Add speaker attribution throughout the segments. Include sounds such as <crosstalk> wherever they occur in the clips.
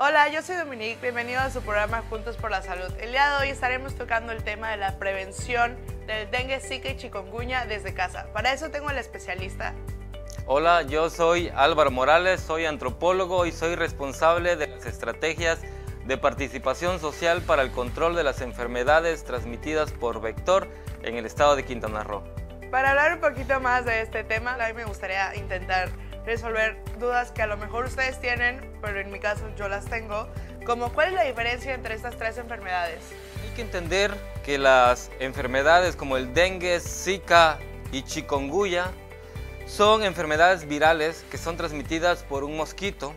Speaker 1: Hola, yo soy Dominique, bienvenido a su programa Juntos por la Salud. El día de hoy estaremos tocando el tema de la prevención del dengue, zika y chikungunya desde casa. Para eso tengo al especialista.
Speaker 2: Hola, yo soy Álvaro Morales, soy antropólogo y soy responsable de las estrategias de participación social para el control de las enfermedades transmitidas por vector en el estado de Quintana Roo.
Speaker 1: Para hablar un poquito más de este tema, a mí me gustaría intentar resolver dudas que a lo mejor ustedes tienen, pero en mi caso yo las tengo, como cuál es la diferencia entre estas tres enfermedades.
Speaker 2: Hay que entender que las enfermedades como el dengue, zika y chikungunya son enfermedades virales que son transmitidas por un mosquito.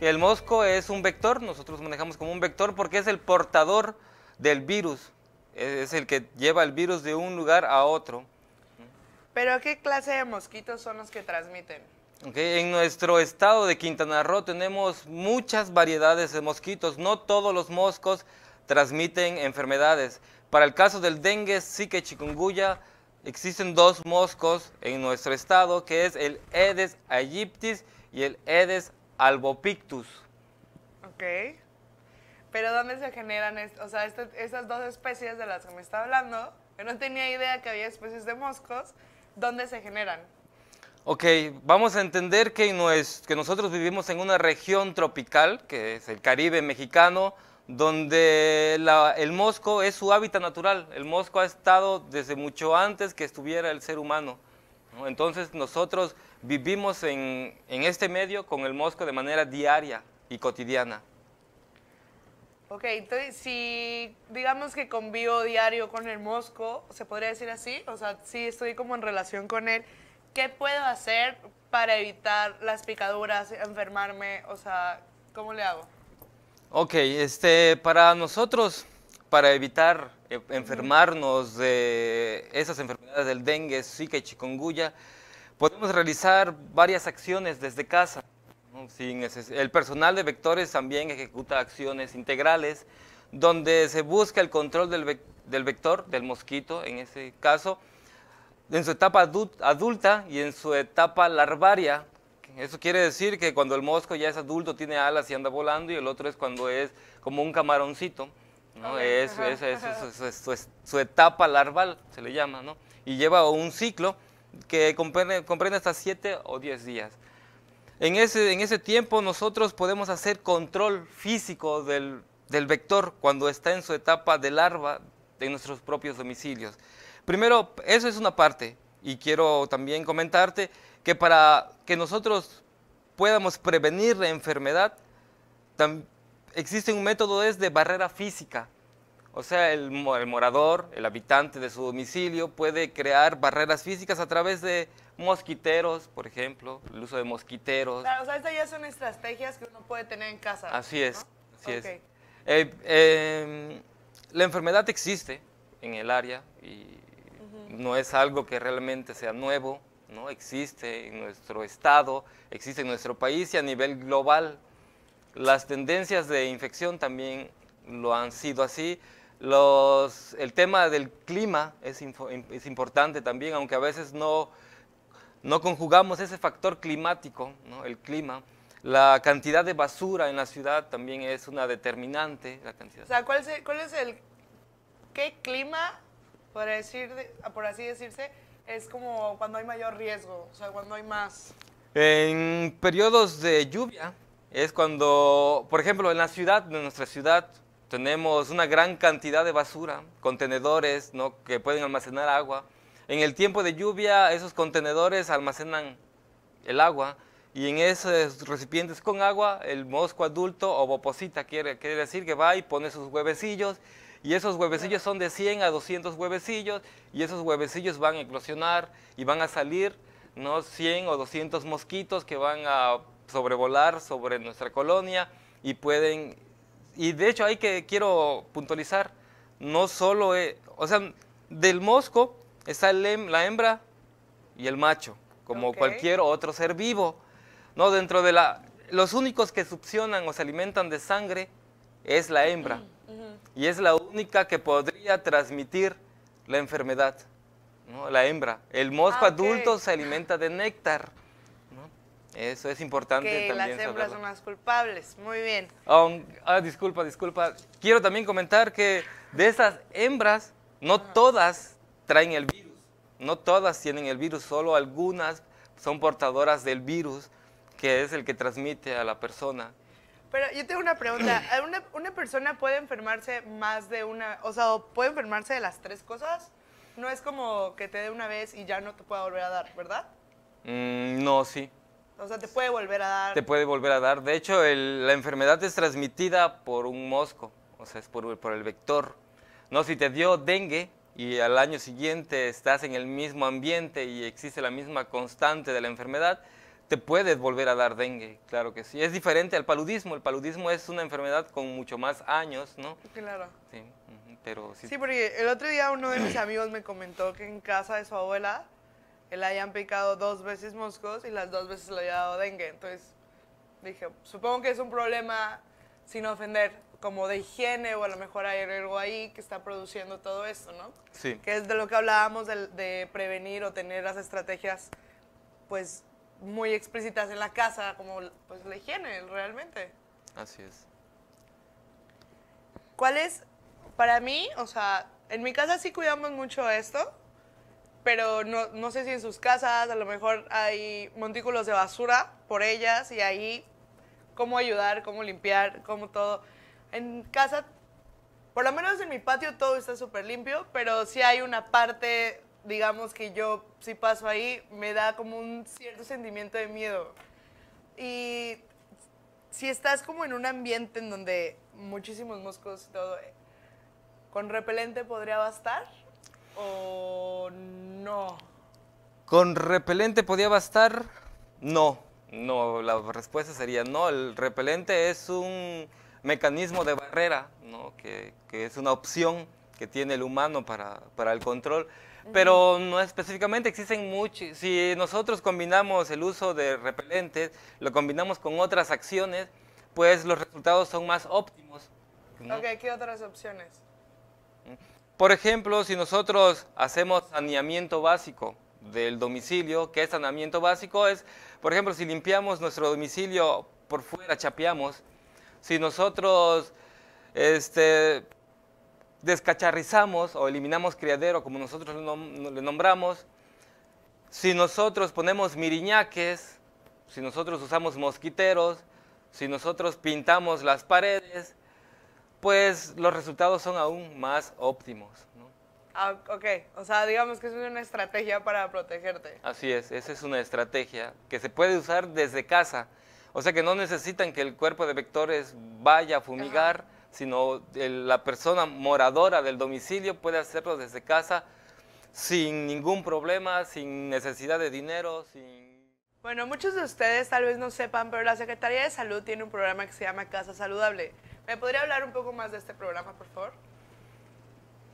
Speaker 2: El mosco es un vector, nosotros manejamos como un vector porque es el portador del virus, es el que lleva el virus de un lugar a otro.
Speaker 1: Pero ¿qué clase de mosquitos son los que transmiten?
Speaker 2: En nuestro estado de Quintana Roo tenemos muchas variedades de mosquitos. No todos los moscos transmiten enfermedades. Para el caso del dengue, psique y chikungunya, existen dos moscos en nuestro estado, que es el Edes aegyptis y el Edes albopictus.
Speaker 1: Okay. Pero ¿dónde se generan, o estas dos especies de las que me está hablando? Yo no tenía idea que había especies de moscos dónde se generan.
Speaker 2: Ok, vamos a entender que, nos, que nosotros vivimos en una región tropical, que es el Caribe mexicano, donde el mosco es su hábitat natural. El mosco ha estado desde mucho antes que estuviera el ser humano. Entonces nosotros vivimos en, en este medio con el mosco de manera diaria y cotidiana.
Speaker 1: Ok, entonces si digamos que convivo diario con el mosco, ¿se podría decir así? O sea, si estoy como en relación con él, ¿qué puedo hacer para evitar las picaduras, enfermarme? O sea, ¿cómo le hago?
Speaker 2: Ok, este, para nosotros, para evitar e, enfermarnos de esas enfermedades del dengue, zika y chikungunya, podemos realizar varias acciones desde casa el personal de vectores también ejecuta acciones integrales donde se busca el control del, vector, del mosquito en ese caso, en su etapa adulta y en su etapa larvaria. Eso quiere decir que cuando el mosco ya es adulto tiene alas y anda volando y el otro es cuando es como un camaroncito. es, su, etapa larval, se le llama, y lleva un ciclo que comprende, comprende hasta 7 o 10 días. En ese, tiempo nosotros podemos hacer control físico del, vector cuando está en su etapa de larva en nuestros propios domicilios. Primero, eso es una parte y quiero también comentarte que para que nosotros podamos prevenir la enfermedad, existe un método de barrera física. O sea, el, morador, el habitante de su domicilio puede crear barreras físicas a través de mosquiteros, por ejemplo, el uso de mosquiteros.
Speaker 1: Claro, o sea, estas ya son estrategias que uno puede tener en casa. Así
Speaker 2: es, así es. Eh, em, la enfermedad existe en el área y no es algo que realmente sea nuevo, ¿no? Existe en nuestro estado, existe en nuestro país y a nivel global. Las tendencias de infección también lo han sido así. Los, el tema del clima es, importante también, aunque a veces no, no conjugamos ese factor climático, el clima. La cantidad de basura en la ciudad también es una determinante. La cantidad. O sea,
Speaker 1: ¿cuál es, cuál es el... ¿Qué clima, por, decir, por así decirse, es como cuando hay mayor riesgo? O sea, cuando hay más...
Speaker 2: En periodos de lluvia es cuando, por ejemplo, en la ciudad, en nuestra ciudad, tenemos una gran cantidad de basura, contenedores ¿no? que pueden almacenar agua. En el tiempo de lluvia esos contenedores almacenan el agua y en esos recipientes con agua el mosco adulto o quiere, quiere decir que va y pone sus huevecillos y esos huevecillos son de 100 a 200 huevecillos y esos huevecillos van a eclosionar y van a salir ¿no? 100 o 200 mosquitos que van a sobrevolar sobre nuestra colonia y pueden y de hecho hay que quiero puntualizar, no solo, es, o sea, del mosco está la hembra y el macho, como cualquier otro ser vivo. No, dentro de la, los únicos que succionan o se alimentan de sangre es la hembra mm, y es la única que podría transmitir la enfermedad, ¿no? la hembra. El mosco ah, adulto se alimenta de néctar. Eso es importante Que las hembras son
Speaker 1: las culpables. Muy bien.
Speaker 2: Ah, disculpa, disculpa. Quiero también comentar que de esas hembras, no todas traen el virus. No todas tienen el virus, solo algunas son portadoras del virus, que es el que transmite a la persona.
Speaker 1: Pero yo tengo una pregunta. <clears throat> ¿Una, persona puede enfermarse más de una, o sea, puede enfermarse de las tres cosas? No es como que te dé una vez y ya no te pueda volver a dar, ¿verdad?
Speaker 2: Mm, no, sí.
Speaker 1: O sea, te puede volver a dar.
Speaker 2: Te puede volver a dar. De hecho, la enfermedad es transmitida por un mosco, o sea, es por, por el vector. No, si te dio dengue y al año siguiente estás en el mismo ambiente y existe la misma constante de la enfermedad, te puedes volver a dar dengue, claro que sí. Es diferente al paludismo. El paludismo es una enfermedad con mucho más años, ¿no? Claro. Sí, pero Sí,
Speaker 1: porque el otro día uno de mis amigos me comentó que en casa de su abuela él hayan picado dos veces moscos y las dos veces le haya dado dengue. Entonces dije, supongo que es un problema, sin ofender, como de higiene o a lo mejor hay algo ahí que está produciendo todo esto, ¿no? Sí. Que es de lo que hablábamos de, prevenir o tener las estrategias, pues muy explícitas en la casa, como pues la higiene realmente. Así es. ¿Cuál es, para mí, o sea, en mi casa sí cuidamos mucho esto, pero no, no sé si en sus casas a lo mejor hay montículos de basura por ellas y ahí cómo ayudar, cómo limpiar, cómo todo. En casa, por lo menos en mi patio todo está súper limpio, pero si hay una parte, digamos que yo si paso ahí, me da como un cierto sentimiento de miedo. Y si estás como en un ambiente en donde muchísimos moscos y todo, eh, con repelente podría bastar. ¿O no?
Speaker 2: ¿Con repelente podía bastar? No, no, la respuesta sería no. El repelente es un mecanismo de barrera, que, es una opción que tiene el humano para, el control. Pero no específicamente existen muchos. Si nosotros combinamos el uso de repelentes, lo combinamos con otras acciones, pues los resultados son más óptimos. Ok,
Speaker 1: ¿qué otras opciones?
Speaker 2: Mm. Por ejemplo, si nosotros hacemos saneamiento básico del domicilio, ¿qué es saneamiento básico? Es, por ejemplo, si limpiamos nuestro domicilio por fuera, chapeamos, si nosotros este, descacharrizamos o eliminamos criadero como nosotros le nombramos, si nosotros ponemos miriñaques, si nosotros usamos mosquiteros, si nosotros pintamos las paredes, pues los resultados son aún más óptimos. ¿no?
Speaker 1: Ah, ok, o sea, digamos que es una estrategia para protegerte.
Speaker 2: Así es, esa es una estrategia que se puede usar desde casa. O sea que no necesitan que el cuerpo de vectores vaya a fumigar, sino la persona moradora del domicilio puede hacerlo desde casa sin ningún problema, sin necesidad de dinero, sin...
Speaker 1: Bueno, muchos de ustedes tal vez no sepan, pero la Secretaría de Salud tiene un programa que se llama Casa Saludable ¿Me podría hablar un poco más de este programa, por favor?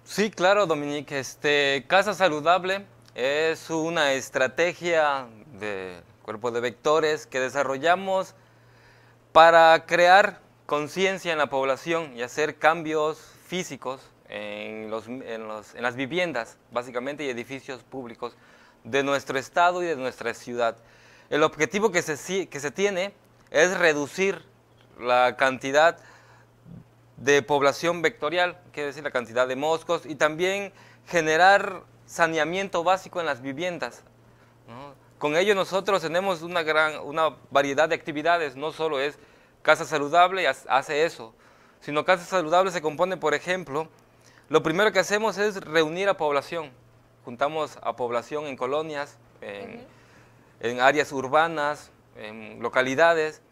Speaker 2: Sí, claro, Dominique. Este, Casa Saludable es una estrategia de cuerpo de vectores que desarrollamos para crear conciencia en la población y hacer cambios físicos en, las viviendas, básicamente, y edificios públicos de nuestro estado y de nuestra ciudad. El objetivo que se, que se tiene es reducir la cantidad de población vectorial, quiere decir la cantidad de moscos, y también generar saneamiento básico en las viviendas. Con ello nosotros tenemos una, gran, una variedad de actividades, no solo es casa saludable, hace eso, sino casa saludable se compone, por ejemplo, lo primero que hacemos es reunir a población, juntamos a población en colonias, en, en áreas urbanas, en localidades,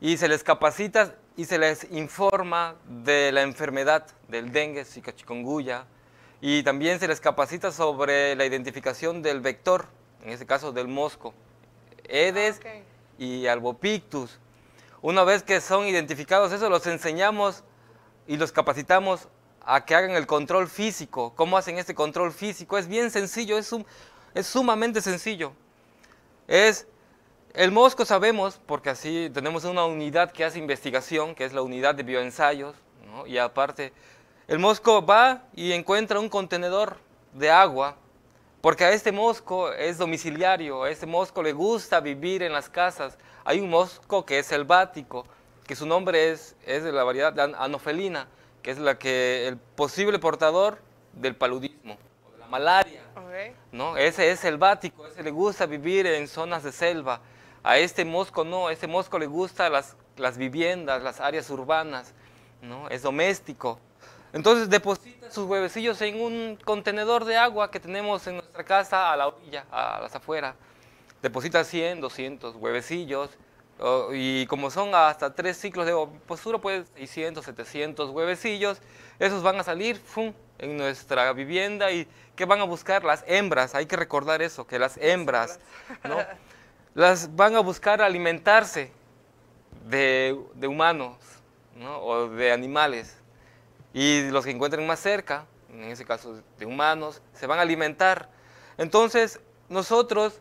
Speaker 2: y se les capacita y se les informa de la enfermedad del dengue, zika, chikungunya, y también se les capacita sobre la identificación del vector, en este caso del mosco, Edes ah, y Albopictus. Una vez que son identificados eso, los enseñamos y los capacitamos a que hagan el control físico. ¿Cómo hacen este control físico? Es bien sencillo, es, un, es sumamente sencillo. Es el mosco sabemos, porque así tenemos una unidad que hace investigación, que es la unidad de bioensayos, y aparte, el mosco va y encuentra un contenedor de agua, porque a este mosco es domiciliario, a este mosco le gusta vivir en las casas. Hay un mosco que es selvático, que su nombre es, es de la variedad de anofelina, que es la que el posible portador del paludismo, de la malaria. ¿no? Ese es selvático, ese le gusta vivir en zonas de selva a este mosco no, a este mosco le gustan las, las viviendas, las áreas urbanas, ¿no? es doméstico. Entonces deposita sus huevecillos en un contenedor de agua que tenemos en nuestra casa a la orilla, a las afueras. Deposita 100, 200 huevecillos y como son hasta tres ciclos de postura, pues 600, 700 huevecillos, esos van a salir en nuestra vivienda y que van a buscar las hembras, hay que recordar eso, que las hembras, ¿no? <laughs> las van a buscar alimentarse de, humanos o de animales. Y los que encuentren más cerca, en ese caso de humanos, se van a alimentar. Entonces, nosotros,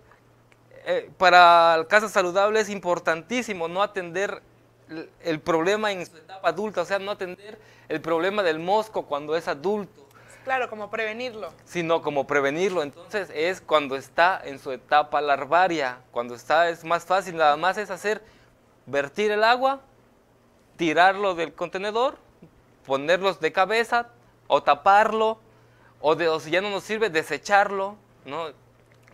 Speaker 2: eh, para para Casa Saludable es importantísimo no atender el problema en su etapa adulta, o sea, no atender el problema del mosco cuando es adulto
Speaker 1: Claro, como prevenirlo.
Speaker 2: Sino como prevenirlo. Entonces es cuando está en su etapa larvaria, cuando está es más fácil, nada más es hacer vertir el agua, tirarlo del contenedor, ponerlos de cabeza o taparlo, o, si ya no nos sirve, desecharlo, ¿no?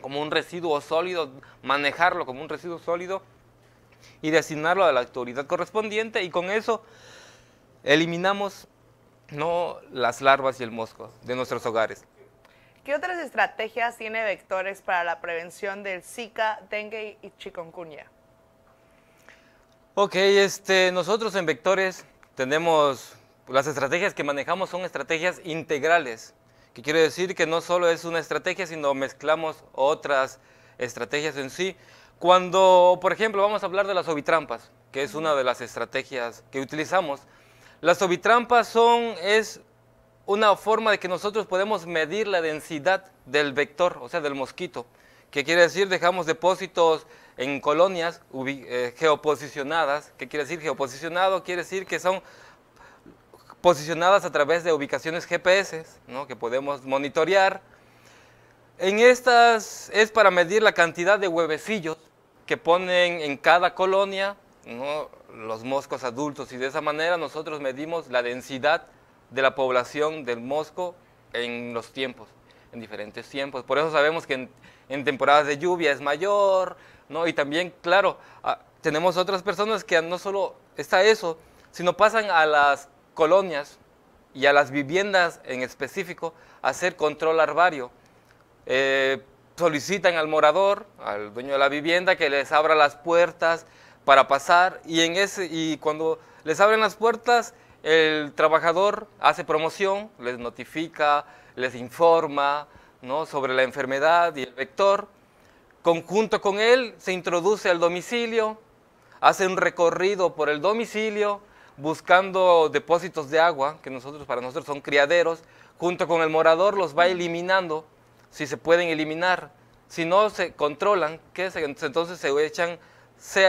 Speaker 2: como un residuo sólido, manejarlo como un residuo sólido y designarlo a la autoridad correspondiente y con eso eliminamos no las larvas y el mosco de nuestros hogares.
Speaker 1: ¿Qué otras estrategias tiene Vectores para la prevención del Zika, dengue y chikungunya?
Speaker 2: Ok, este, nosotros en Vectores tenemos, las estrategias que manejamos son estrategias integrales, que quiere decir que no solo es una estrategia, sino mezclamos otras estrategias en sí. Cuando, por ejemplo, vamos a hablar de las ovitrampas, que es una de las estrategias que utilizamos, las ovitrampas son, es una forma de que nosotros podemos medir la densidad del vector, o sea, del mosquito, ¿Qué quiere decir dejamos depósitos en colonias eh, geoposicionadas. ¿Qué quiere decir geoposicionado? Quiere decir que son posicionadas a través de ubicaciones GPS, que podemos monitorear. En estas es para medir la cantidad de huevecillos que ponen en cada colonia los moscos adultos y de esa manera nosotros medimos la densidad de la población del mosco en los tiempos, en diferentes tiempos. Por eso sabemos que en, temporadas de lluvia es mayor, ¿no? Y también, claro, ah, tenemos otras personas que no solo está eso, sino pasan a las colonias y a las viviendas en específico a hacer control larvario eh, solicitan al morador, al dueño de la vivienda, que les abra las puertas, para pasar y, en ese, y cuando les abren las puertas, el trabajador hace promoción, les notifica, les informa ¿no? sobre la enfermedad y el vector. Conjunto con él se introduce al domicilio, hace un recorrido por el domicilio buscando depósitos de agua, que nosotros, para nosotros son criaderos, junto con el morador los va eliminando, si se pueden eliminar. Si no se controlan, entonces se echan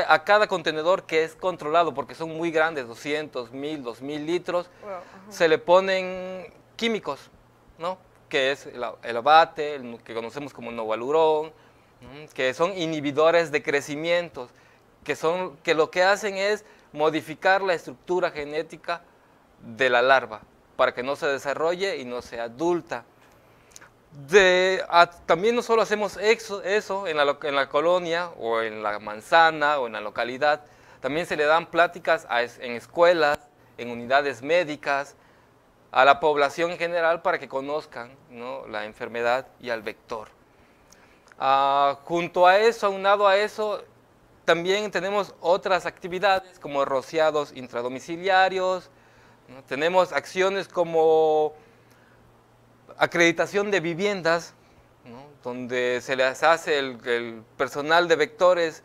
Speaker 2: a cada contenedor que es controlado, porque son muy grandes, 200, 1000, 2000 litros, se le ponen químicos, ¿no? que es el, abate, que conocemos como novalurón, que son inhibidores de crecimiento, que, son, que lo que hacen es modificar la estructura genética de la larva para que no se desarrolle y no sea adulta. De, no solo hacemos eso, en, la, colonia o en la manzana o en la localidad. También se le dan pláticas en escuelas, en unidades médicas, a la población en general para que conozcan la enfermedad y al vector. Ah, junto a eso, aunado a eso, también tenemos otras actividades como rociados intradomiciliarios, tenemos acciones como acreditación de viviendas, donde se les hace el, personal de vectores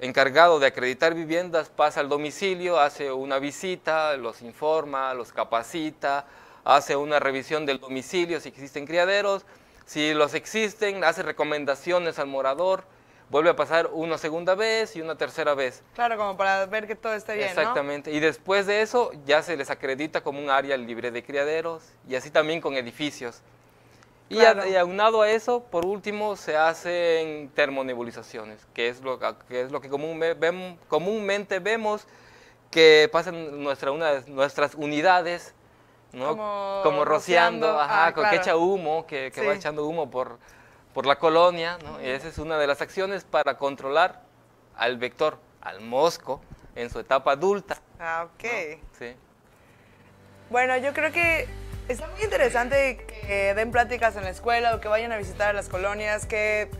Speaker 2: encargado de acreditar viviendas, pasa al domicilio, hace una visita, los informa, los capacita, hace una revisión del domicilio si existen criaderos, si los existen, hace recomendaciones al morador, vuelve a pasar una segunda vez y una tercera vez.
Speaker 1: Claro, como para ver que todo está bien. Exactamente.
Speaker 2: Y después de eso ya se les acredita como un área libre de criaderos y así también con edificios. Y, aunado a eso, por último, se hacen termonebulizaciones, que es lo que, es lo que comúnmente vemos que pasan nuestra, una, nuestras unidades ¿no? Como, rociando, ajá, ah, que echa humo, que, va echando humo por, por la colonia, ¿no? y esa es una de las acciones para controlar al vector, al mosco, en su etapa adulta.
Speaker 1: Ah, ok. Sí. Bueno, yo creo que está muy interesante que den pláticas en la escuela o que vayan a visitar las colonias, que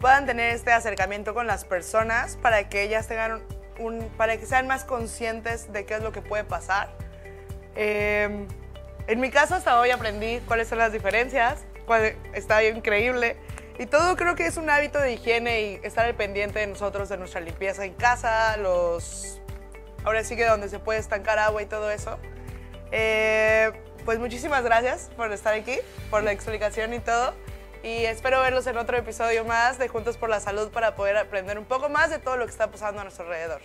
Speaker 1: puedan tener este acercamiento con las personas para que ellas tengan un, para que sean más conscientes de qué es lo que puede pasar. Em, en mi caso hasta hoy aprendí cuáles son las diferencias, está increíble. Y todo creo que es un hábito de higiene y estar al pendiente de nosotros, de nuestra limpieza en casa, los... Ahora sí que donde se puede estancar agua y todo eso. Eh, pues muchísimas gracias por estar aquí, por la explicación y todo. Y espero verlos en otro episodio más de Juntos por la Salud para poder aprender un poco más de todo lo que está pasando a nuestro alrededor.